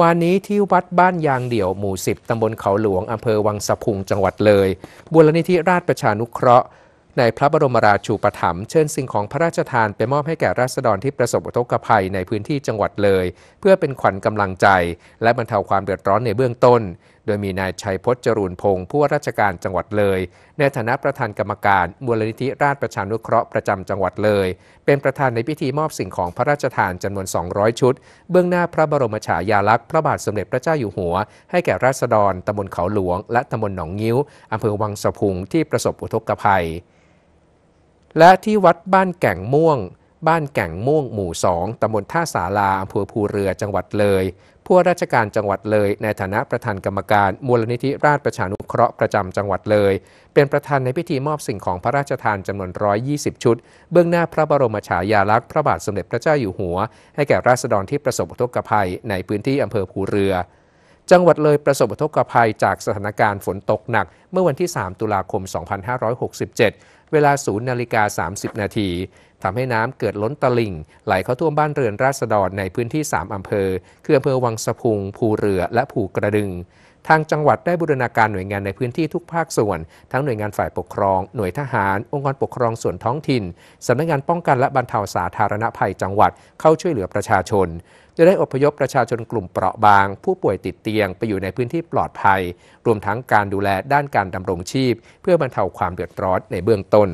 วานนี้ที่วัดบ้านยางเดี่ยวหมู่ 10 ตำบลเขาหลวง อำเภอวังสะพุงจังหวัดเลยบุรณิธิราชประชานุเคราะห์ ในพระบรมราชูปถัมภ์เชิญสิ่งของพระราชทานไปมอบให้แก่ราษฎรที่ประสบอุทกภัยในพื้นที่จังหวัดเลย เพื่อเป็นขวัญกำลังใจ และบรรเทาความเดือดร้อนในเบื้องต้นดยมีนายชัยพจน์จรูนพงศ์ผู้ว่าราชการจังหวัดเลย ในฐานะประธานกรรมการมูลนิธิราชประชานุเคราะห์ประจำจังหวัดเลย เป็นประธานในพิธีมอบสิ่งของพระราชทานจำนวน 200 ชุด เบื้องหน้าพระบรมฉายาลักษณ์ พระบาทสมเด็จพระเจ้าอยู่หัวให้แก่ราษฎรตำบลเขาหลวงและตำบลหนองงิ้วอำเภอวังสะพุงที่ประสบอุทกภัย และที่วัดบ้านแก่งม่วงบ้านแก่งม่วงหมู่สองตำบลท่าสาลา อำเภอภูเรือจังหวัดเลย ผู้ราชการจังหวัดเลย ในฐานะประธานกรรมการมูลนิธิราชประชานุเคราะห์ประจำจังหวัดเลย เป็นประธานในพิธีมอบสิ่งของพระราชทานจำนวน 120 ชุด เบื้องหน้าพระบรมฉายาลักษณ์พระบาทสมเด็จพระเจ้าอยู่หัว ให้แก่ราษฎรที่ประสบอุทกภัยในพื้นที่อำเภอภูเรือจังหวัดเลยประสบุทกภัยจากสถานการณ์ฝนตกหนักเมื่อวันที่ 3 ตุลาคม 2567 เวลา0นาฬิกา 30 นาที ทำให้น้ำเกิดล้นตลิ่งไหลเข้าท่วมบ้านเรือนราษฎรในพื้นที่ 3 อำเภอ คืออำเภอวังสะพุง ภูเรือและภูกระดึงทางจังหวัดได้บูรณาการหน่วยงานในพื้นที่ทุกภาคส่วน ทั้งหน่วยงานฝ่ายปกครองหน่วยทหาร องค์กรปกครองส่วนท้องถิ่นสำนักงานป้องกันและบรรเทาสาธารณภัยจังหวัดเข้าช่วยเหลือประชาชนจะได้อพยพประชาชนกลุ่มเปราะบางผู้ป่วยติดเตียงไปอยู่ในพื้นที่ปลอดภัยรวมทั้งการดูแลด้านการดำรงชีพ เพื่อบรรเทาความเดือดร้อนในเบื้องต้น